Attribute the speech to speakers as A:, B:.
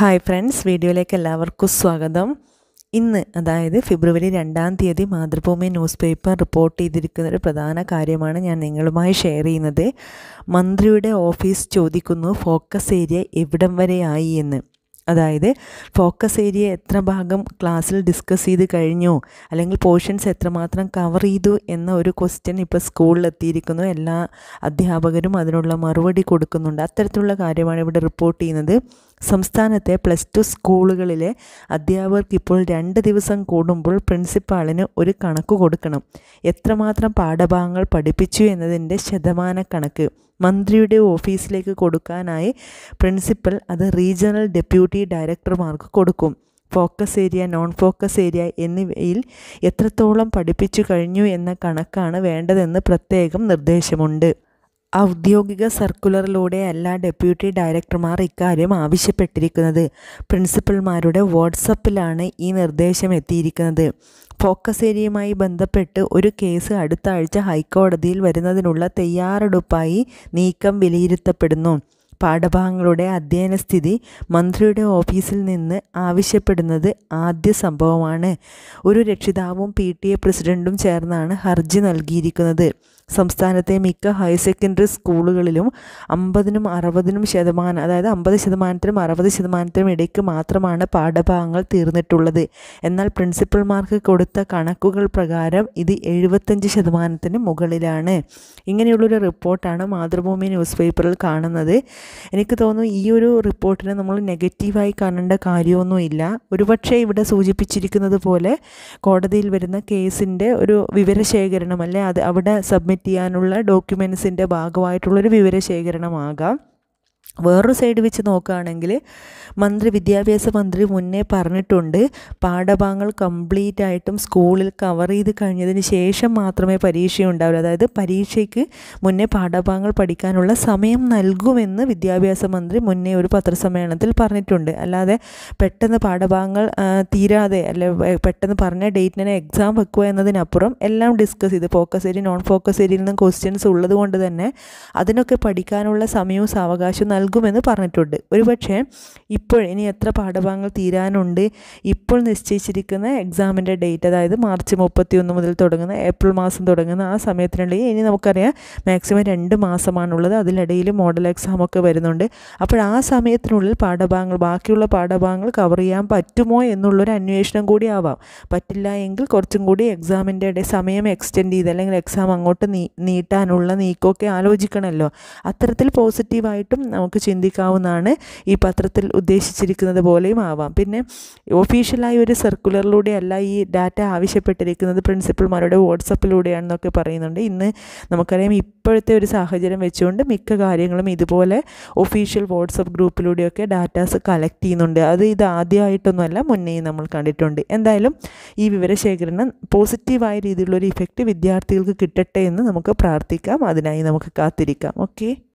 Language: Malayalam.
A: ഹായ് ഫ്രണ്ട്സ് വീഡിയോയിലേക്ക് എല്ലാവർക്കും സ്വാഗതം ഇന്ന് അതായത് ഫെബ്രുവരി രണ്ടാം തീയതി മാതൃഭൂമി ന്യൂസ് പേപ്പർ റിപ്പോർട്ട് ചെയ്തിരിക്കുന്ന ഒരു പ്രധാന കാര്യമാണ് ഞാൻ നിങ്ങളുമായി ഷെയർ ചെയ്യുന്നത് മന്ത്രിയുടെ ഓഫീസ് ചോദിക്കുന്നു ഫോക്കസ് ഏരിയ എവിടം വരെയായി എന്ന് അതായത് ഫോക്കസ് ഏരിയ എത്ര ഭാഗം ക്ലാസ്സിൽ ഡിസ്കസ് ചെയ്ത് കഴിഞ്ഞു അല്ലെങ്കിൽ പോർഷൻസ് എത്രമാത്രം കവർ ചെയ്തു എന്ന ഒരു ക്വസ്റ്റ്യൻ ഇപ്പോൾ സ്കൂളിലെത്തിയിരിക്കുന്നു എല്ലാ അധ്യാപകരും അതിനുള്ള മറുപടി കൊടുക്കുന്നുണ്ട് അത്തരത്തിലുള്ള കാര്യമാണ് ഇവിടെ റിപ്പോർട്ട് ചെയ്യുന്നത് സംസ്ഥാനത്തെ പ്ലസ് ടു സ്കൂളുകളിലെ അധ്യാപകർക്ക് ഇപ്പോൾ രണ്ട് ദിവസം കൂടുമ്പോൾ പ്രിൻസിപ്പാളിന് ഒരു കണക്ക് കൊടുക്കണം എത്രമാത്രം പാഠഭാഗങ്ങൾ പഠിപ്പിച്ചു എന്നതിൻ്റെ ശതമാന കണക്ക് മന്ത്രിയുടെ ഓഫീസിലേക്ക് കൊടുക്കാനായി പ്രിൻസിപ്പൽ അത് റീജിയണൽ ഡെപ്യൂട്ടി ഡയറക്ടർമാർക്ക് കൊടുക്കും focus area non focus area എന്നിവയിൽ എത്രത്തോളം പഠിപ്പിച്ചു കഴിഞ്ഞു എന്ന കണക്കാണ് വേണ്ടതെന്ന് പ്രത്യേകം നിർദ്ദേശമുണ്ട് ഔദ്യോഗിക അല്ല ഡെപ്യൂട്ടി ഡയറക്ടർമാർ ഇക്കാര്യം ആവശ്യപ്പെട്ടിരിക്കുന്നത് പ്രിൻസിപ്പൽമാരുടെ വാട്സപ്പിലാണ് ഈ നിർദ്ദേശം എത്തിയിരിക്കുന്നത് ഫോക്കസ് ഏരിയയുമായി ബന്ധപ്പെട്ട് ഒരു കേസ് അടുത്ത ആഴ്ച ഹൈക്കോടതിയിൽ വരുന്നതിനുള്ള തയ്യാറെടുപ്പായി നീക്കം വിലയിരുത്തപ്പെടുന്നു പാഠഭാഗങ്ങളുടെ അധ്യയന സ്ഥിതി മന്ത്രിയുടെ ഓഫീസിൽ നിന്ന് ആവശ്യപ്പെടുന്നത് ആദ്യ സംഭവമാണ് ഒരു രക്ഷിതാവും പി ടി എ പ്രസിഡൻറ്റും ചേർന്നാണ് ഹർജി നൽകിയിരിക്കുന്നത് സംസ്ഥാനത്തെ മിക്ക ഹയർ സെക്കൻഡറി സ്കൂളുകളിലും അമ്പതിനും അറുപതിനും ശതമാനം അതായത് അമ്പത് ശതമാനത്തിനും അറുപത് ശതമാനത്തിനും ഇടയ്ക്ക് മാത്രമാണ് പാഠഭാഗങ്ങൾ തീർന്നിട്ടുള്ളത് എന്നാൽ പ്രിൻസിപ്പൽമാർക്ക് കൊടുത്ത കണക്കുകൾ പ്രകാരം ഇത് എഴുപത്തഞ്ച് ശതമാനത്തിന് മുകളിലാണ് ഇങ്ങനെയുള്ളൊരു റിപ്പോർട്ടാണ് മാതൃഭൂമി ന്യൂസ് പേപ്പറിൽ കാണുന്നത് എനിക്ക് തോന്നുന്നു ഈ ഒരു റിപ്പോർട്ടിനെ നമ്മൾ നെഗറ്റീവായി കാണേണ്ട കാര്യമൊന്നുമില്ല ഒരുപക്ഷെ ഇവിടെ സൂചിപ്പിച്ചിരിക്കുന്നത് പോലെ കോടതിയിൽ വരുന്ന കേസിൻ്റെ ഒരു വിവരശേഖരണം അല്ലെ അത് അവിടെ സബ്മിറ്റ് ചെയ്യാനുള്ള ഡോക്യുമെൻസിൻ്റെ ഭാഗമായിട്ടുള്ളൊരു വിവരശേഖരണമാകാം വേറൊരു സൈഡ് വെച്ച് നോക്കുകയാണെങ്കിൽ മന്ത്രി വിദ്യാഭ്യാസ മന്ത്രി മുന്നേ പറഞ്ഞിട്ടുണ്ട് പാഠഭാഗങ്ങൾ കംപ്ലീറ്റ് ആയിട്ടും സ്കൂളിൽ കവർ ചെയ്ത് കഴിഞ്ഞതിന് ശേഷം മാത്രമേ പരീക്ഷ ഉണ്ടാവുള്ളൂ അതായത് പരീക്ഷയ്ക്ക് മുന്നേ പാഠഭാഗങ്ങൾ പഠിക്കാനുള്ള സമയം നൽകുമെന്ന് വിദ്യാഭ്യാസ മന്ത്രി മുന്നേ ഒരു പത്രസമ്മേളനത്തിൽ പറഞ്ഞിട്ടുണ്ട് അല്ലാതെ പെട്ടെന്ന് പാഠഭാഗങ്ങൾ തീരാതെ അല്ലെ പെട്ടെന്ന് പറഞ്ഞ ഡേറ്റിനെ എക്സാം വെക്കുക എന്നതിനപ്പുറം എല്ലാം ഡിസ്കസ് ചെയ്ത് ഫോക്കസ് ഏരിയ നോൺ ഫോക്കസ് ഏരിയയിൽ നിന്നും ക്വസ്റ്റ്യൻസ് ഉള്ളത് കൊണ്ട് തന്നെ അതിനൊക്കെ പഠിക്കാനുള്ള സമയവും സാവകാശവും നൽകുമെന്ന് പറഞ്ഞിട്ടുണ്ട് ഒരുപക്ഷെ ഇപ്പോൾ ഇനി എത്ര പാഠഭാഗങ്ങൾ തീരാനുണ്ട് ഇപ്പോൾ നിശ്ചയിച്ചിരിക്കുന്ന എക്സാമിൻ്റെ ഡേറ്റ് അതായത് മാർച്ച് മുപ്പത്തി ഒന്ന് മുതൽ തുടങ്ങുന്ന ഏപ്രിൽ മാസം തുടങ്ങുന്ന ആ സമയത്തിനുള്ളിൽ ഇനി നമുക്കറിയാം മാക്സിമം രണ്ട് മാസമാണുള്ളത് അതിനിടയിൽ മോഡൽ എക്സാമൊക്കെ വരുന്നുണ്ട് അപ്പോൾ ആ സമയത്തിനുള്ളിൽ പാഠഭാഗങ്ങൾ ബാക്കിയുള്ള പാഠഭാഗങ്ങൾ കവർ ചെയ്യാൻ പറ്റുമോ എന്നുള്ളൊരു അന്വേഷണം കൂടി ആവാം പറ്റില്ല എങ്കിൽ കുറച്ചും കൂടി എക്സാമിൻ്റെ ഇടയിൽ സമയം എക്സ്റ്റെൻഡ് ചെയ്ത് അല്ലെങ്കിൽ എക്സാം അങ്ങോട്ട് നീ നീട്ടാനുള്ള നീക്കമൊക്കെ ആലോചിക്കണമല്ലോ അത്തരത്തിൽ പോസിറ്റീവായിട്ടും നമുക്ക് ചിന്തിക്കാവുന്നതാണ് ഈ പത്രത്തിൽ ഉദ്ദേശിച്ചിരിക്കുന്നത് പോലെയും ആവാം പിന്നെ ഒഫീഷ്യലായി ഒരു സർക്കുലറിലൂടെ അല്ല ഈ ഡാറ്റ ആവശ്യപ്പെട്ടിരിക്കുന്നത് പ്രിൻസിപ്പൽമാരുടെ വാട്സപ്പിലൂടെയാണെന്നൊക്കെ പറയുന്നുണ്ട് ഇന്ന് നമുക്കറിയാം ഇപ്പോഴത്തെ ഒരു സാഹചര്യം വെച്ചുകൊണ്ട് മിക്ക കാര്യങ്ങളും ഇതുപോലെ ഒഫീഷ്യൽ വാട്സപ്പ് ഗ്രൂപ്പിലൂടെയൊക്കെ ഡാറ്റാസ് കളക്ട് ചെയ്യുന്നുണ്ട് അത് ഇത് ആദ്യമായിട്ടൊന്നുമല്ല മുന്നേയും നമ്മൾ കണ്ടിട്ടുണ്ട് എന്തായാലും ഈ വിവരശേഖരണം പോസിറ്റീവായ രീതിയിലുള്ളൊരു ഇഫക്റ്റ് വിദ്യാർത്ഥികൾക്ക് കിട്ടട്ടെ എന്ന് നമുക്ക് പ്രാർത്ഥിക്കാം അതിനായി നമുക്ക് കാത്തിരിക്കാം ഓക്കെ